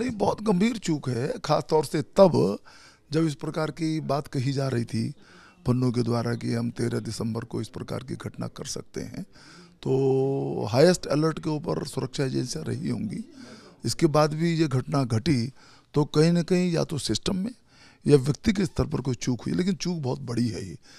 नहीं बहुत गंभीर चूक है खासतौर से तब जब इस प्रकार की बात कही जा रही थी पन्नों के द्वारा कि हम तेरह दिसंबर को इस प्रकार की घटना कर सकते हैं तो हाईएस्ट अलर्ट के ऊपर सुरक्षा एजेंसियाँ रही होंगी इसके बाद भी ये घटना घटी तो कहीं ना कहीं या तो सिस्टम में या व्यक्ति के स्तर पर कोई चूक हुई लेकिन चूक बहुत बड़ी है ये